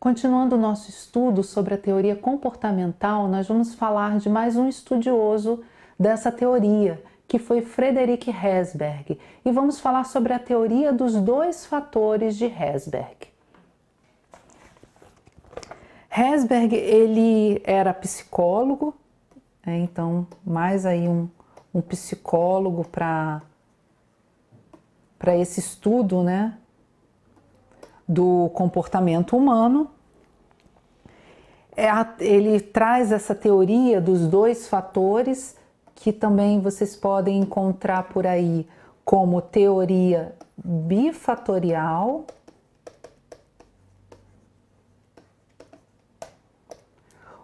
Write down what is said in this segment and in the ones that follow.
Continuando o nosso estudo sobre a teoria comportamental, nós vamos falar de mais um estudioso dessa teoria, que foi Frederick Hesberg, e vamos falar sobre a teoria dos dois fatores de Hesberg. Hesberg ele era psicólogo, né, então mais aí um um psicólogo para para esse estudo, né, do comportamento humano. É, ele traz essa teoria dos dois fatores que também vocês podem encontrar por aí como teoria bifatorial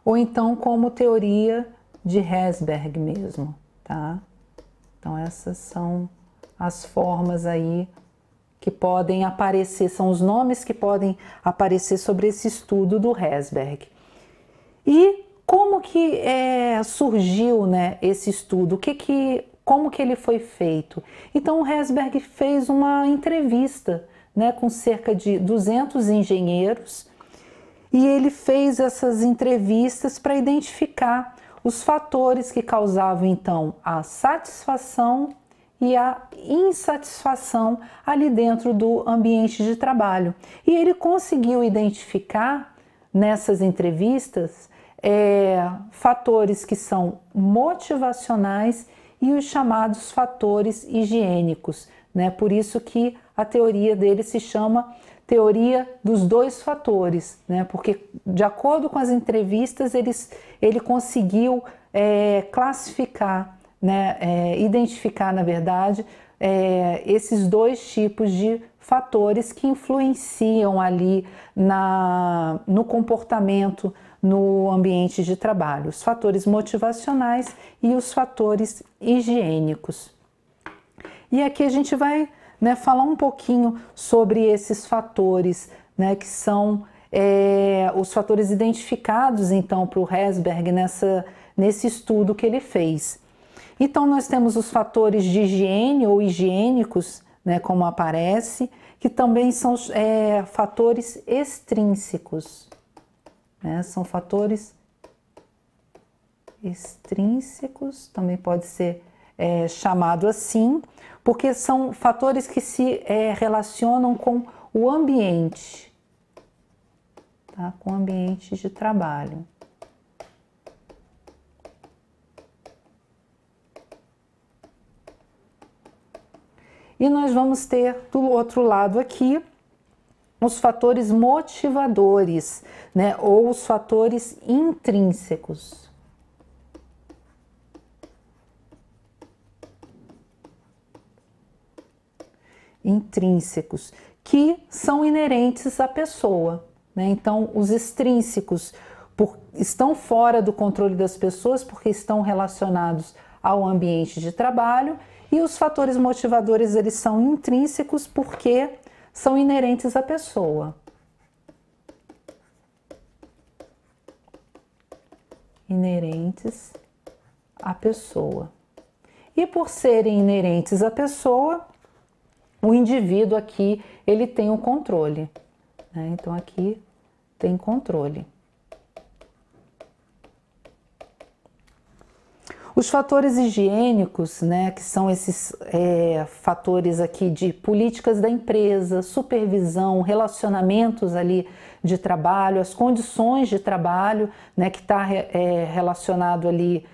ou então como teoria de Herzberg mesmo tá? Então essas são as formas aí que podem aparecer, são os nomes que podem aparecer sobre esse estudo do Hesberg. E como que é, surgiu né, esse estudo? O que que, como que ele foi feito? Então o Hesberg fez uma entrevista né, com cerca de 200 engenheiros e ele fez essas entrevistas para identificar os fatores que causavam então a satisfação e a insatisfação ali dentro do ambiente de trabalho. E ele conseguiu identificar nessas entrevistas é, fatores que são motivacionais e os chamados fatores higiênicos. Né? Por isso que a teoria dele se chama teoria dos dois fatores, né? porque de acordo com as entrevistas eles, ele conseguiu é, classificar, né? É, identificar na verdade é, esses dois tipos de fatores que influenciam ali na, no comportamento no ambiente de trabalho, os fatores motivacionais e os fatores higiênicos. E aqui a gente vai né, falar um pouquinho sobre esses fatores, né, que são é, os fatores identificados então para o Hesberg nessa, nesse estudo que ele fez. Então nós temos os fatores de higiene ou higiênicos, né, como aparece, que também são é, fatores extrínsecos. Né, são fatores extrínsecos, também pode ser é, chamado assim, porque são fatores que se é, relacionam com o ambiente, tá? com o ambiente de trabalho. E nós vamos ter do outro lado aqui os fatores motivadores, né, ou os fatores intrínsecos. intrínsecos, que são inerentes à pessoa. Né? Então, os extrínsecos por, estão fora do controle das pessoas porque estão relacionados ao ambiente de trabalho e os fatores motivadores eles são intrínsecos porque são inerentes à pessoa. Inerentes à pessoa. E por serem inerentes à pessoa, o indivíduo aqui ele tem o controle. Né? Então aqui tem controle. Os fatores higiênicos, né, que são esses é, fatores aqui de políticas da empresa, supervisão, relacionamentos ali de trabalho, as condições de trabalho, né, que está é, relacionado ali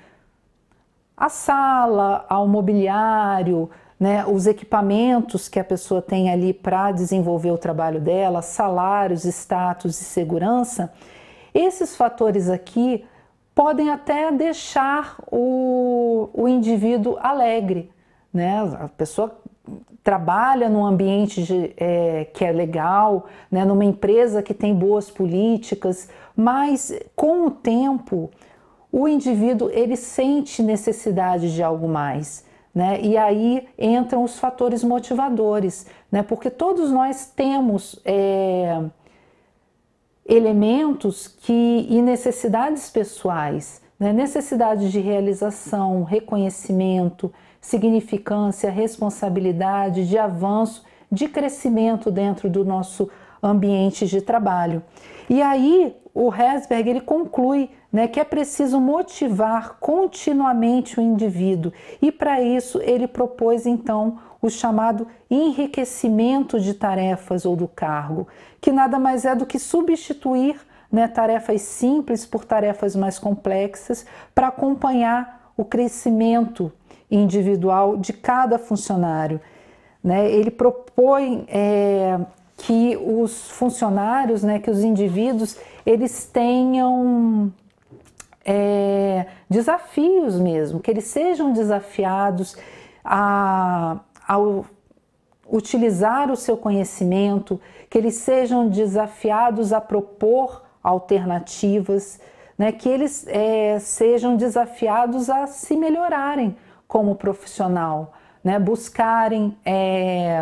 à sala, ao mobiliário, né, os equipamentos que a pessoa tem ali para desenvolver o trabalho dela, salários, status e segurança, esses fatores aqui podem até deixar o, o indivíduo alegre. Né? A pessoa trabalha num ambiente de, é, que é legal, né, numa empresa que tem boas políticas, mas com o tempo o indivíduo ele sente necessidade de algo mais. Né? E aí entram os fatores motivadores, né? porque todos nós temos é, elementos que, e necessidades pessoais, né? necessidades de realização, reconhecimento, significância, responsabilidade, de avanço, de crescimento dentro do nosso ambiente de trabalho. E aí o Herzberg ele conclui né, que é preciso motivar continuamente o indivíduo. E para isso ele propôs então o chamado enriquecimento de tarefas ou do cargo, que nada mais é do que substituir né, tarefas simples por tarefas mais complexas para acompanhar o crescimento individual de cada funcionário. Né? Ele propõe é, que os funcionários, né, que os indivíduos, eles tenham é, desafios mesmo, que eles sejam desafiados a, a utilizar o seu conhecimento, que eles sejam desafiados a propor alternativas, né, que eles é, sejam desafiados a se melhorarem como profissional, né, buscarem é,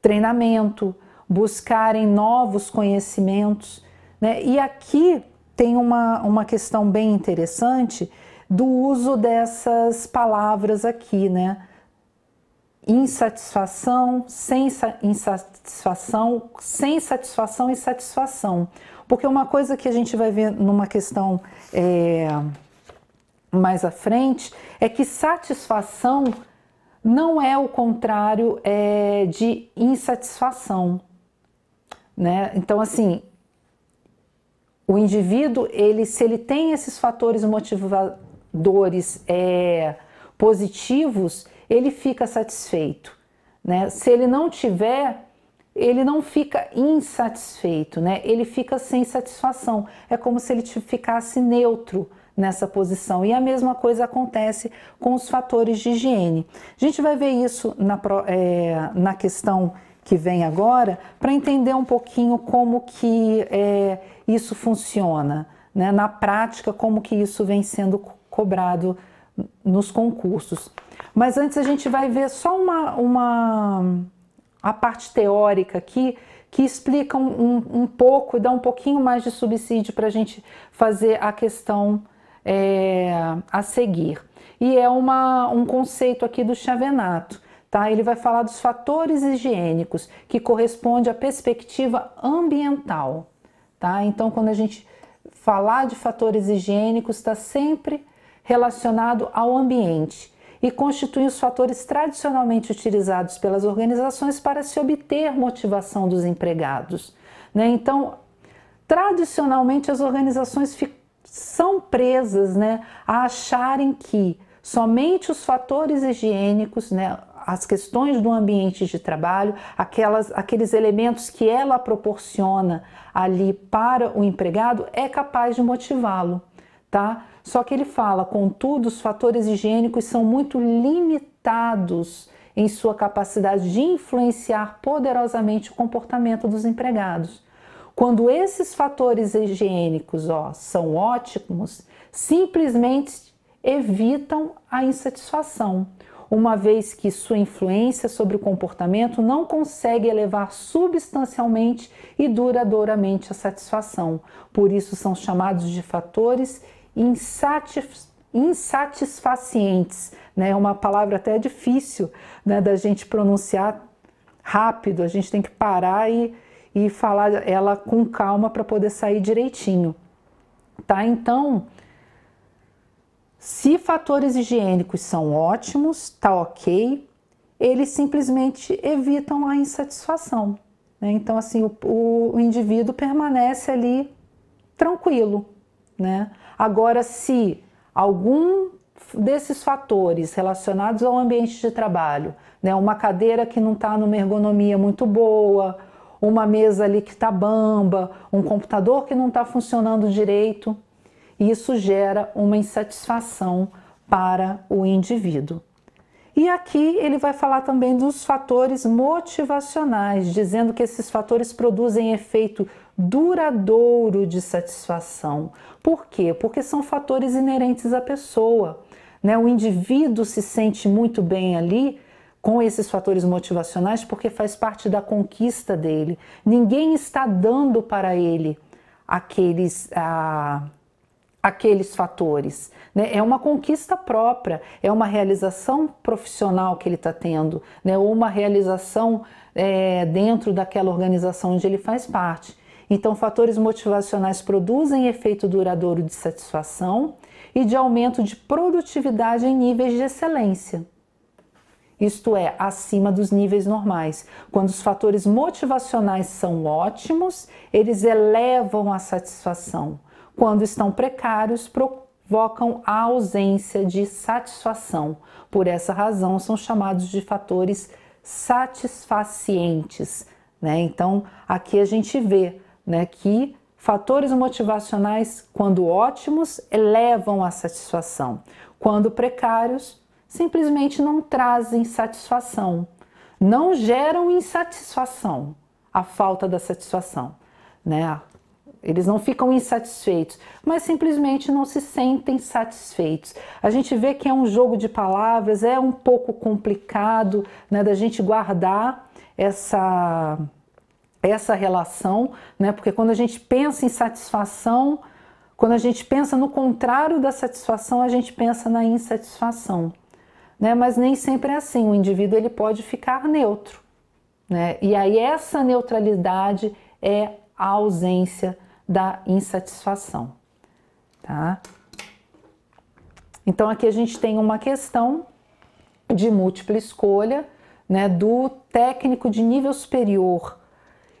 treinamento, buscarem novos conhecimentos. Né, e aqui tem uma, uma questão bem interessante do uso dessas palavras aqui, né? Insatisfação, sem insatisfação, sem satisfação e satisfação. Porque uma coisa que a gente vai ver numa questão é, mais à frente é que satisfação não é o contrário é, de insatisfação. Né? Então, assim, o indivíduo, ele, se ele tem esses fatores motivadores é, positivos, ele fica satisfeito. Né? Se ele não tiver, ele não fica insatisfeito, né? ele fica sem satisfação. É como se ele ficasse neutro nessa posição. E a mesma coisa acontece com os fatores de higiene. A gente vai ver isso na, é, na questão que vem agora para entender um pouquinho como que é, isso funciona, né? na prática, como que isso vem sendo cobrado nos concursos. Mas antes a gente vai ver só uma, uma a parte teórica aqui, que explica um, um, um pouco, dá um pouquinho mais de subsídio para a gente fazer a questão é, a seguir. E é uma, um conceito aqui do Chavenato. Tá? Ele vai falar dos fatores higiênicos, que corresponde à perspectiva ambiental tá? Então, quando a gente falar de fatores higiênicos, está sempre relacionado ao ambiente e constituem os fatores tradicionalmente utilizados pelas organizações para se obter motivação dos empregados. Né? Então, tradicionalmente, as organizações são presas né, a acharem que somente os fatores higiênicos, né, as questões do ambiente de trabalho, aquelas, aqueles elementos que ela proporciona ali para o empregado é capaz de motivá-lo, tá? Só que ele fala, contudo, os fatores higiênicos são muito limitados em sua capacidade de influenciar poderosamente o comportamento dos empregados. Quando esses fatores higiênicos ó, são ótimos, simplesmente evitam a insatisfação uma vez que sua influência sobre o comportamento não consegue elevar substancialmente e duradouramente a satisfação. Por isso são chamados de fatores insatisfacientes, né? É uma palavra até difícil né, da gente pronunciar rápido. A gente tem que parar e, e falar ela com calma para poder sair direitinho, tá? Então se fatores higiênicos são ótimos, tá ok, eles simplesmente evitam a insatisfação. Né? Então, assim, o, o indivíduo permanece ali tranquilo, né? Agora, se algum desses fatores relacionados ao ambiente de trabalho, né, uma cadeira que não está numa ergonomia muito boa, uma mesa ali que está bamba, um computador que não está funcionando direito, isso gera uma insatisfação para o indivíduo. E aqui ele vai falar também dos fatores motivacionais, dizendo que esses fatores produzem efeito duradouro de satisfação. Por quê? Porque são fatores inerentes à pessoa. Né? O indivíduo se sente muito bem ali com esses fatores motivacionais porque faz parte da conquista dele. Ninguém está dando para ele aqueles. Ah, aqueles fatores. Né? É uma conquista própria, é uma realização profissional que ele está tendo, né? ou uma realização é, dentro daquela organização onde ele faz parte. Então, fatores motivacionais produzem efeito duradouro de satisfação e de aumento de produtividade em níveis de excelência. Isto é, acima dos níveis normais. Quando os fatores motivacionais são ótimos, eles elevam a satisfação quando estão precários, provocam a ausência de satisfação. Por essa razão, são chamados de fatores satisfacientes. Né? Então, aqui a gente vê né, que fatores motivacionais, quando ótimos, elevam a satisfação, quando precários, simplesmente não trazem satisfação, não geram insatisfação, a falta da satisfação. Né? Eles não ficam insatisfeitos, mas simplesmente não se sentem satisfeitos. A gente vê que é um jogo de palavras, é um pouco complicado né, da gente guardar essa, essa relação, né, porque quando a gente pensa em satisfação, quando a gente pensa no contrário da satisfação, a gente pensa na insatisfação. Né? Mas nem sempre é assim, o indivíduo ele pode ficar neutro. Né? E aí essa neutralidade é a ausência da insatisfação, tá? Então aqui a gente tem uma questão de múltipla escolha, né, do técnico de nível superior.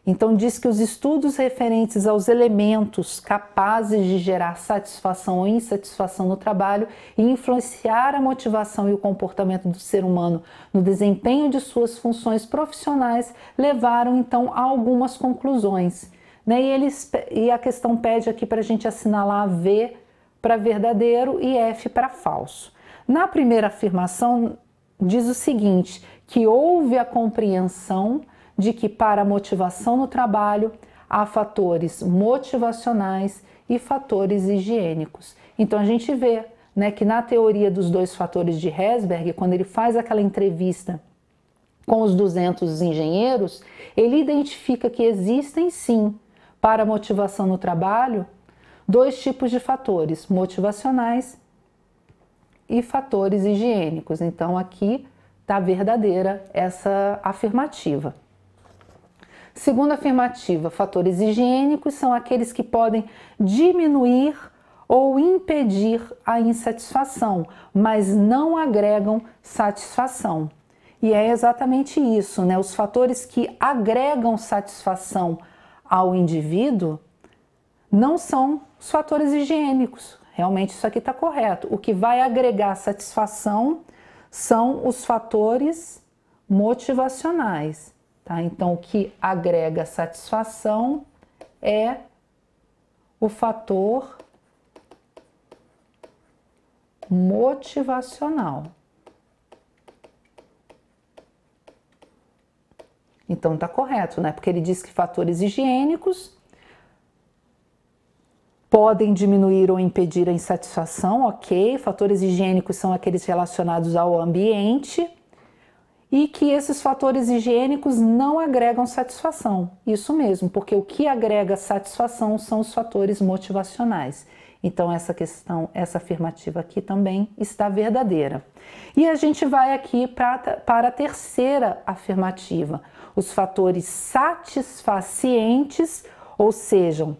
Então diz que os estudos referentes aos elementos capazes de gerar satisfação ou insatisfação no trabalho e influenciar a motivação e o comportamento do ser humano no desempenho de suas funções profissionais levaram então a algumas conclusões né? E, eles, e a questão pede aqui para a gente assinalar V para verdadeiro e F para falso. Na primeira afirmação, diz o seguinte: que houve a compreensão de que para a motivação no trabalho há fatores motivacionais e fatores higiênicos. Então a gente vê né, que na teoria dos dois fatores de Herzberg quando ele faz aquela entrevista com os 200 engenheiros, ele identifica que existem sim para motivação no trabalho, dois tipos de fatores: motivacionais e fatores higiênicos. Então aqui está verdadeira essa afirmativa. Segunda afirmativa, fatores higiênicos são aqueles que podem diminuir ou impedir a insatisfação, mas não agregam satisfação. E é exatamente isso, né? Os fatores que agregam satisfação ao indivíduo não são os fatores higiênicos. Realmente isso aqui está correto. O que vai agregar satisfação são os fatores motivacionais. Tá? Então, o que agrega satisfação é o fator motivacional. Então está correto, né? Porque ele diz que fatores higiênicos podem diminuir ou impedir a insatisfação, ok. Fatores higiênicos são aqueles relacionados ao ambiente e que esses fatores higiênicos não agregam satisfação. Isso mesmo, porque o que agrega satisfação são os fatores motivacionais. Então essa questão, essa afirmativa aqui também está verdadeira. E a gente vai aqui pra, para a terceira afirmativa os fatores satisfacientes, ou seja,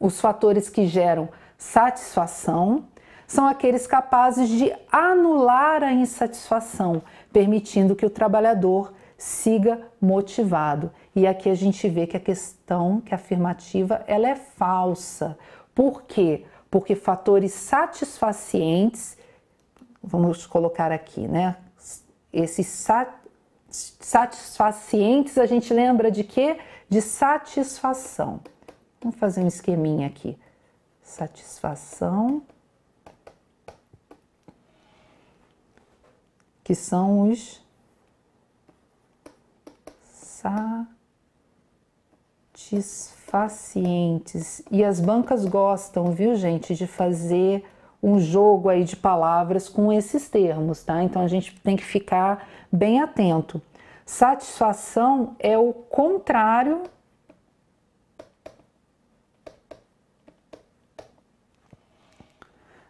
os fatores que geram satisfação, são aqueles capazes de anular a insatisfação, permitindo que o trabalhador siga motivado. E aqui a gente vê que a questão que a afirmativa ela é falsa. Por quê? Porque fatores satisfacientes, vamos colocar aqui, né? Esses satisfacientes, a gente lembra de quê? De satisfação. Vamos fazer um esqueminha aqui. Satisfação. Que são os satisfacientes. E as bancas gostam, viu, gente, de fazer um jogo aí de palavras com esses termos, tá? Então a gente tem que ficar bem atento. Satisfação é o contrário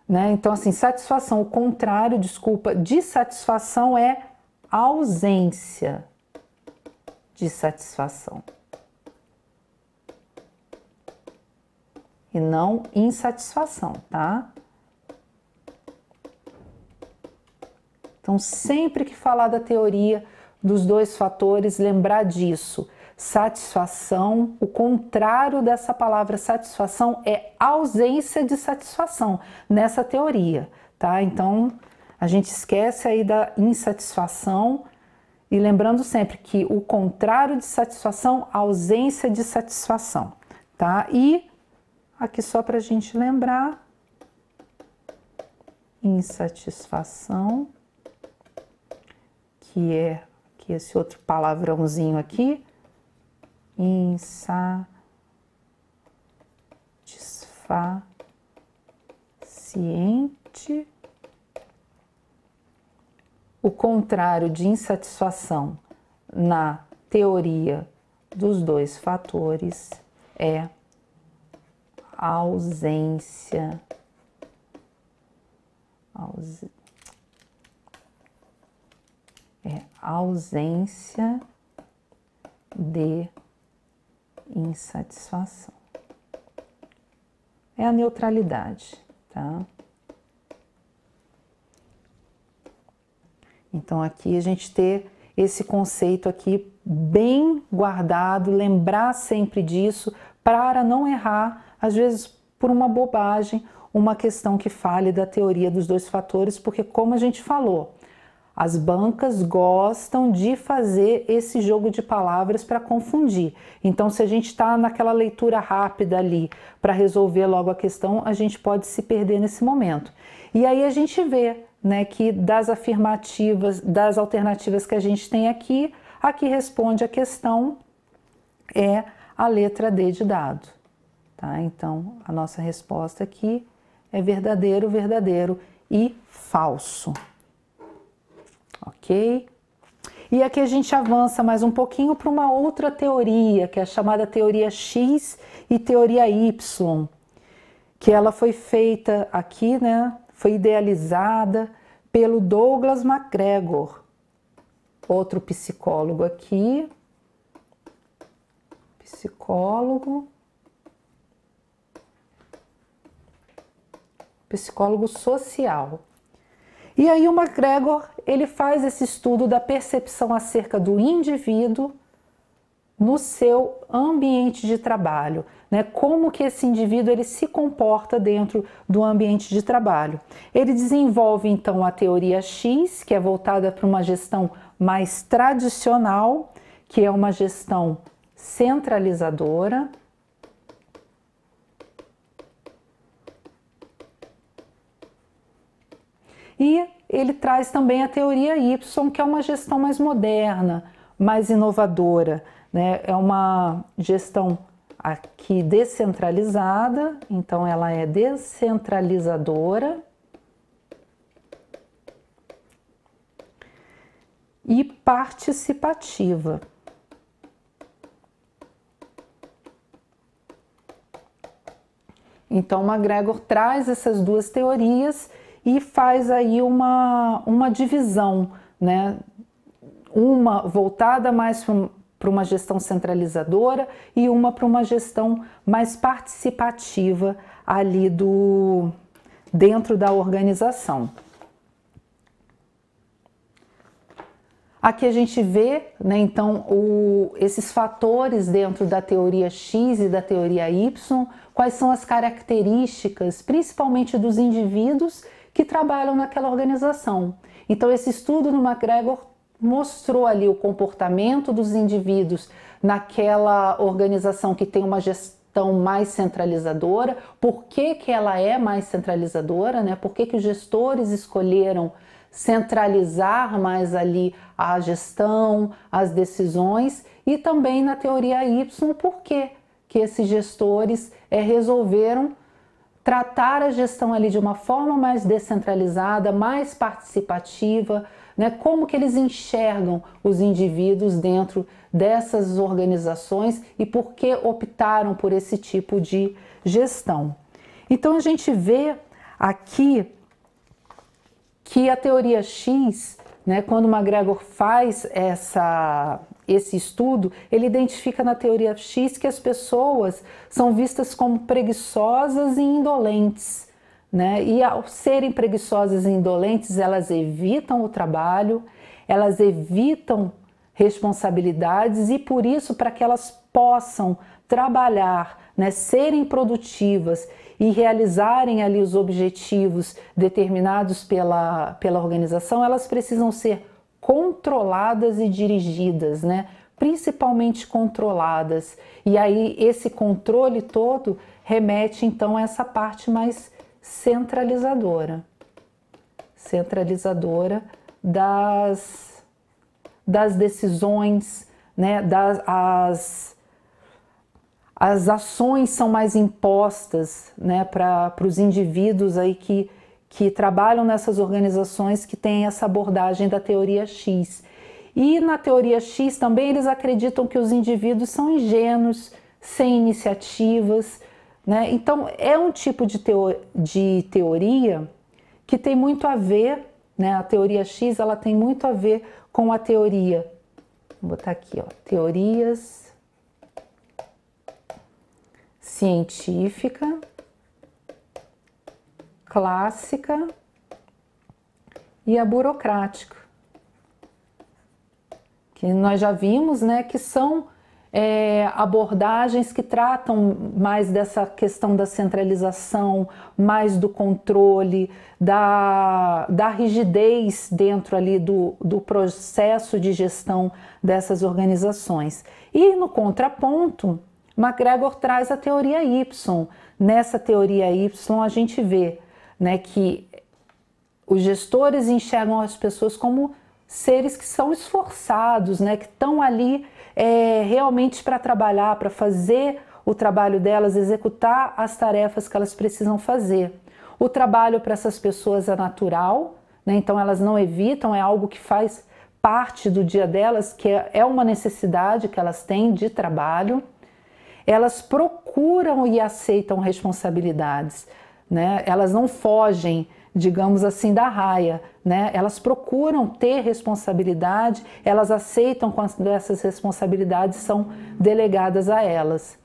Né? Então, assim, satisfação, o contrário, desculpa, de satisfação é ausência de satisfação. E não insatisfação, tá? Então, sempre que falar da teoria dos dois fatores, lembrar disso. Satisfação, o contrário dessa palavra satisfação é ausência de satisfação nessa teoria, tá? Então, a gente esquece aí da insatisfação e lembrando sempre que o contrário de satisfação, ausência de satisfação, tá? E aqui só para a gente lembrar, insatisfação que é aqui é esse outro palavrãozinho aqui, insatisfaciente. O contrário de insatisfação na teoria dos dois fatores é ausência. ausência é ausência de insatisfação. É a neutralidade, tá? Então aqui a gente ter esse conceito aqui bem guardado, lembrar sempre disso para não errar, às vezes por uma bobagem, uma questão que fale da teoria dos dois fatores, porque como a gente falou, as bancas gostam de fazer esse jogo de palavras para confundir. Então, se a gente está naquela leitura rápida ali para resolver logo a questão, a gente pode se perder nesse momento. E aí a gente vê né, que das afirmativas, das alternativas que a gente tem aqui, a que responde a questão é a letra D de dado. Tá? Então, a nossa resposta aqui é verdadeiro, verdadeiro e falso ok? E aqui a gente avança mais um pouquinho para uma outra teoria, que é a chamada teoria X e teoria Y, que ela foi feita aqui, né? Foi idealizada pelo Douglas MacGregor, outro psicólogo aqui, psicólogo, psicólogo social. E aí o MacGregor ele faz esse estudo da percepção acerca do indivíduo no seu ambiente de trabalho, né? Como que esse indivíduo ele se comporta dentro do ambiente de trabalho? Ele desenvolve então a teoria X, que é voltada para uma gestão mais tradicional, que é uma gestão centralizadora, E ele traz também a teoria Y, que é uma gestão mais moderna, mais inovadora, né? É uma gestão aqui descentralizada, então ela é descentralizadora. E participativa. Então, McGregor traz essas duas teorias e faz aí uma, uma divisão, né? uma voltada mais para uma gestão centralizadora e uma para uma gestão mais participativa ali do dentro da organização. Aqui a gente vê, né, então, o, esses fatores dentro da teoria X e da teoria Y, quais são as características, principalmente dos indivíduos que trabalham naquela organização. Então, esse estudo no McGregor mostrou ali o comportamento dos indivíduos naquela organização que tem uma gestão mais centralizadora, por que, que ela é mais centralizadora, né? por que, que os gestores escolheram centralizar mais ali a gestão, as decisões, e também na teoria Y, por que, que esses gestores é, resolveram tratar a gestão ali de uma forma mais descentralizada, mais participativa, né? Como que eles enxergam os indivíduos dentro dessas organizações e por que optaram por esse tipo de gestão. Então a gente vê aqui que a teoria X, né, quando o McGregor faz essa esse estudo, ele identifica na teoria X que as pessoas são vistas como preguiçosas e indolentes. Né? E ao serem preguiçosas e indolentes, elas evitam o trabalho, elas evitam responsabilidades e por isso, para que elas possam trabalhar, né, serem produtivas e realizarem ali os objetivos determinados pela, pela organização, elas precisam ser controladas e dirigidas, né? principalmente controladas. E aí esse controle todo remete então a essa parte mais centralizadora, centralizadora das, das decisões, né? das, as, as ações são mais impostas né? para os indivíduos aí que que trabalham nessas organizações que têm essa abordagem da teoria X. E na teoria X também eles acreditam que os indivíduos são ingênuos, sem iniciativas. Né? Então, é um tipo de, teo de teoria que tem muito a ver, né? a teoria X ela tem muito a ver com a teoria. Vou botar aqui, ó, teorias científica clássica e a burocrática, que nós já vimos, né, que são é, abordagens que tratam mais dessa questão da centralização, mais do controle, da, da rigidez dentro ali do, do processo de gestão dessas organizações. E no contraponto, McGregor traz a teoria Y. Nessa teoria Y, a gente vê né, que os gestores enxergam as pessoas como seres que são esforçados, né, que estão ali é, realmente para trabalhar, para fazer o trabalho delas, executar as tarefas que elas precisam fazer. O trabalho para essas pessoas é natural, né, então elas não evitam, é algo que faz parte do dia delas, que é, é uma necessidade que elas têm de trabalho. Elas procuram e aceitam responsabilidades né? Elas não fogem, digamos assim, da raia, né? Elas procuram ter responsabilidade, elas aceitam quando essas responsabilidades são delegadas a elas.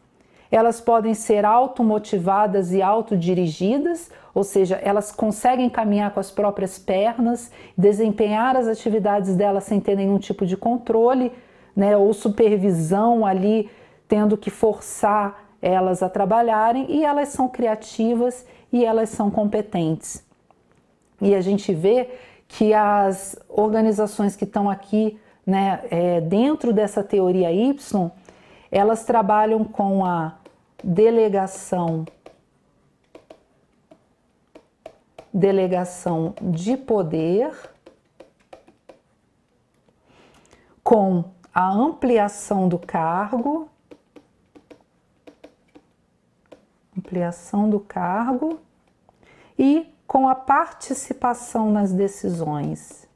Elas podem ser automotivadas e autodirigidas, ou seja, elas conseguem caminhar com as próprias pernas, desempenhar as atividades delas sem ter nenhum tipo de controle, né, ou supervisão ali, tendo que forçar elas a trabalharem e elas são criativas e elas são competentes. E a gente vê que as organizações que estão aqui né, é, dentro dessa teoria Y, elas trabalham com a delegação delegação de poder com a ampliação do cargo ampliação do cargo e com a participação nas decisões.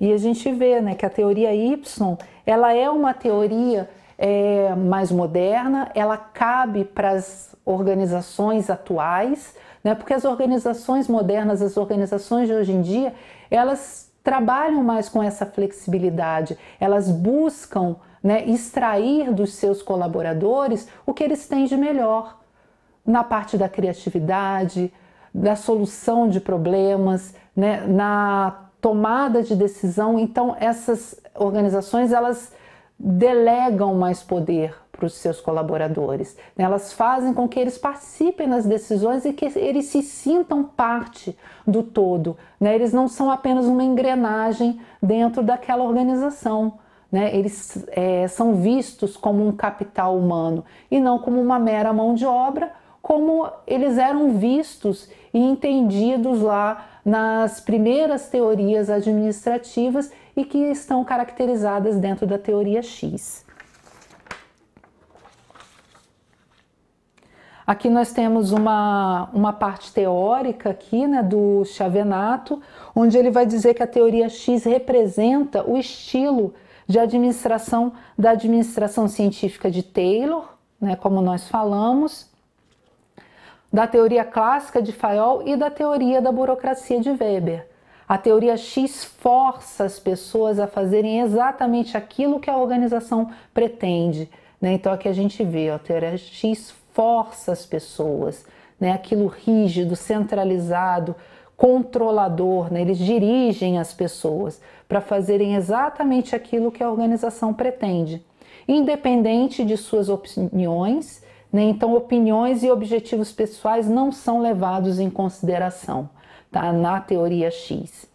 E a gente vê né, que a teoria Y ela é uma teoria é, mais moderna, ela cabe para as organizações atuais, né, porque as organizações modernas, as organizações de hoje em dia, elas trabalham mais com essa flexibilidade, elas buscam né, extrair dos seus colaboradores o que eles têm de melhor na parte da criatividade, da solução de problemas, né, na tomada de decisão. Então essas organizações elas delegam mais poder para os seus colaboradores. Né? Elas fazem com que eles participem nas decisões e que eles se sintam parte do todo. Né? Eles não são apenas uma engrenagem dentro daquela organização. Né? Eles é, são vistos como um capital humano e não como uma mera mão de obra, como eles eram vistos e entendidos lá nas primeiras teorias administrativas e que estão caracterizadas dentro da teoria X. Aqui nós temos uma, uma parte teórica aqui, né, do Chavenato, onde ele vai dizer que a teoria X representa o estilo de administração da administração científica de Taylor, né, como nós falamos, da teoria clássica de Fayol e da teoria da burocracia de Weber. A teoria X força as pessoas a fazerem exatamente aquilo que a organização pretende. Né? Então aqui a gente vê, a teoria X força as pessoas, né? aquilo rígido, centralizado, controlador, né? eles dirigem as pessoas para fazerem exatamente aquilo que a organização pretende, independente de suas opiniões, né? então opiniões e objetivos pessoais não são levados em consideração tá? na teoria X.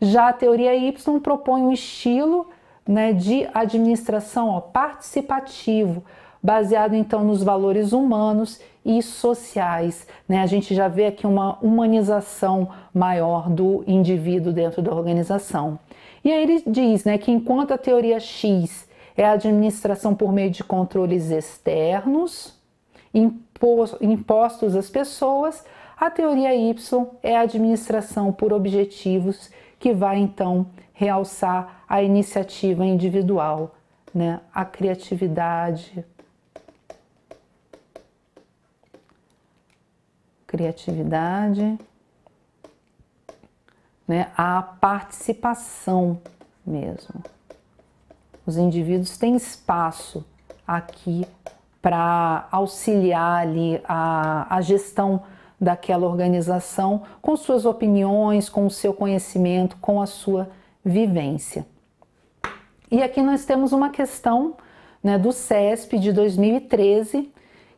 Já a teoria Y propõe um estilo né, de administração ó, participativo, baseado então nos valores humanos e sociais. Né? A gente já vê aqui uma humanização maior do indivíduo dentro da organização. E aí ele diz né, que enquanto a teoria X é a administração por meio de controles externos, impostos às pessoas, a teoria Y é a administração por objetivos que vai então realçar a iniciativa individual, né? a criatividade, criatividade, né, a participação mesmo. Os indivíduos têm espaço aqui para auxiliar ali a, a gestão daquela organização com suas opiniões, com o seu conhecimento, com a sua vivência. E aqui nós temos uma questão né, do CESP de 2013,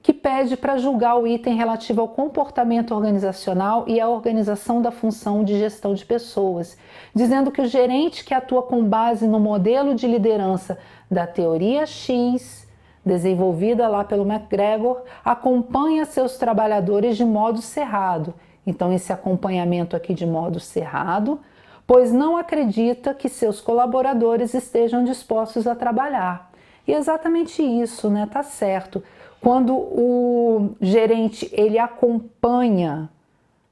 que pede para julgar o item relativo ao comportamento organizacional e à organização da função de gestão de pessoas, dizendo que o gerente que atua com base no modelo de liderança da teoria X, desenvolvida lá pelo McGregor, acompanha seus trabalhadores de modo cerrado. Então, esse acompanhamento aqui de modo cerrado, pois não acredita que seus colaboradores estejam dispostos a trabalhar. E é exatamente isso, né? Tá certo. Quando o gerente ele acompanha,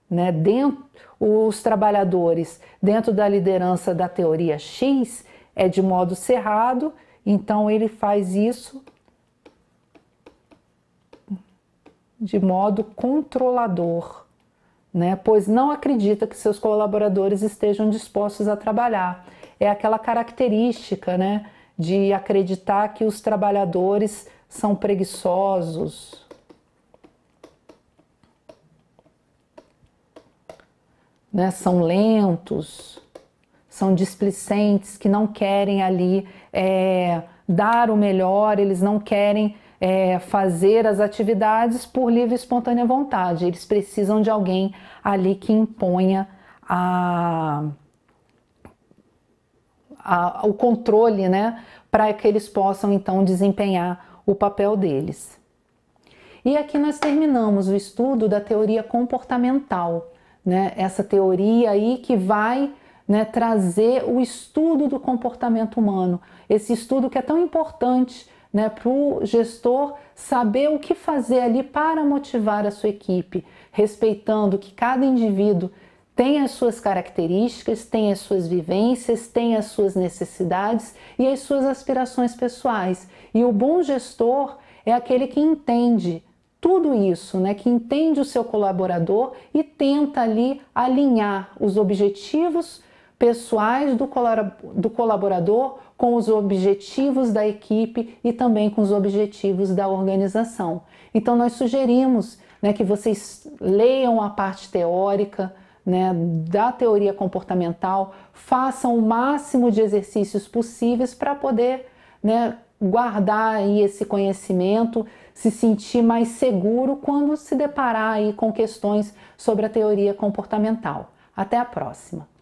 né, dentro os trabalhadores dentro da liderança da teoria X é de modo cerrado, então ele faz isso de modo controlador, né? Pois não acredita que seus colaboradores estejam dispostos a trabalhar. É aquela característica, né? de acreditar que os trabalhadores são preguiçosos. Né? São lentos, são displicentes, que não querem ali é, dar o melhor, eles não querem é, fazer as atividades por livre e espontânea vontade. Eles precisam de alguém ali que imponha a a, o controle, né, para que eles possam então desempenhar o papel deles. E aqui nós terminamos o estudo da teoria comportamental, né? Essa teoria aí que vai né, trazer o estudo do comportamento humano, esse estudo que é tão importante né, para o gestor saber o que fazer ali para motivar a sua equipe, respeitando que cada indivíduo tem as suas características, tem as suas vivências, tem as suas necessidades e as suas aspirações pessoais. E o bom gestor é aquele que entende tudo isso, né, que entende o seu colaborador e tenta ali alinhar os objetivos pessoais do colaborador com os objetivos da equipe e também com os objetivos da organização. Então nós sugerimos né, que vocês leiam a parte teórica, né, da teoria comportamental, façam o máximo de exercícios possíveis para poder né, guardar aí esse conhecimento, se sentir mais seguro quando se deparar aí com questões sobre a teoria comportamental. Até a próxima!